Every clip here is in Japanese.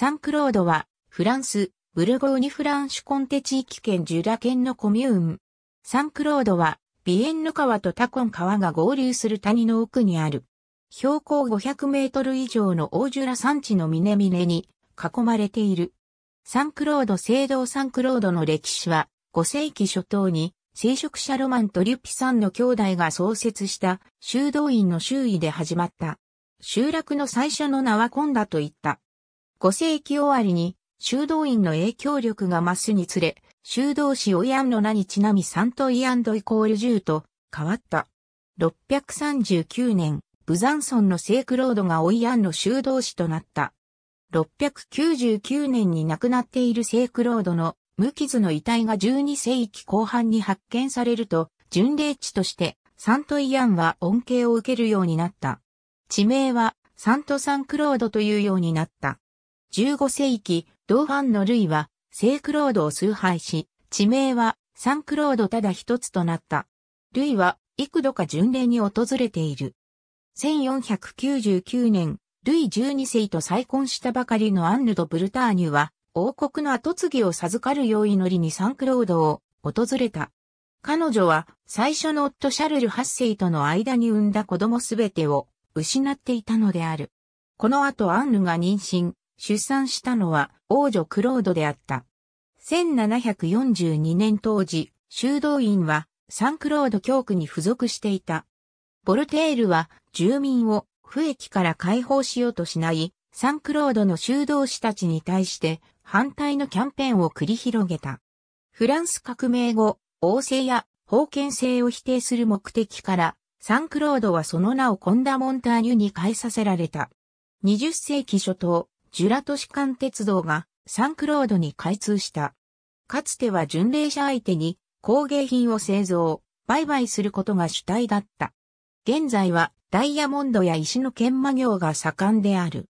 サンクロードは、フランス、ブルゴーニュ・フランシュコンテ地域圏ジュラ県のコミューン。サンクロードは、ビエンヌ川とタコン川が合流する谷の奥にある。標高500メートル以上の大ジュラ山地の峰々に囲まれている。サンクロード聖堂サンクロードの歴史は5世紀初頭に聖職者ロマンとリュピさんの兄弟が創設した修道院の周囲で始まった。集落の最初の名はコンダと言った。5世紀終わりに修道院の影響力が増すにつれ、修道士オイアンの名にちなみサントイアンドイコール10と変わった。639年、ブザンソンの聖クロードがオイアンの修道士となった。699年に亡くなっている聖クロードの無傷の遺体が12世紀後半に発見されると、巡礼地としてサントイアンは恩恵を受けるようになった。地名はサントサンクロードというようになった。15世紀、同伴のルイは、聖クロードを崇拝し、地名は、サンクロードただ一つとなった。ルイは、幾度か巡礼に訪れている。1499年、ルイ12世と再婚したばかりのアンヌ・ド・ブルターニュは、王国の跡継ぎを授かるよう祈りにサンクロードを訪れた。彼女は最初の夫シャルル8世との間に産んだ子供すべてを失っていたのである。この後アンヌが妊娠、出産したのは王女クロードであった。1742年当時、修道院はサンクロード教区に付属していた。ボルテールは住民を不益から解放しようとしない、サンクロードの修道士たちに対して反対のキャンペーンを繰り広げた。フランス革命後、王政や封建制を否定する目的から、サンクロードはその名をコンダモンターニュに変えさせられた。20世紀初頭、ジュラ都市間鉄道がサンクロードに開通した。かつては巡礼者相手に工芸品を製造、売買することが主体だった。現在はダイヤモンドや石の研磨業が盛んである。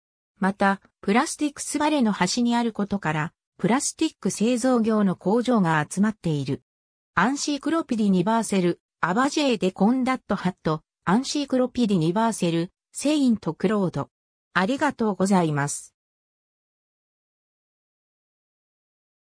また、プラスティックスバレの端にあることから、プラスティック製造業の工場が集まっている。アンシークロピディニバーセル、アバジェーデコンダットハット、アンシークロピディニバーセル、セイントクロード。ありがとうございます。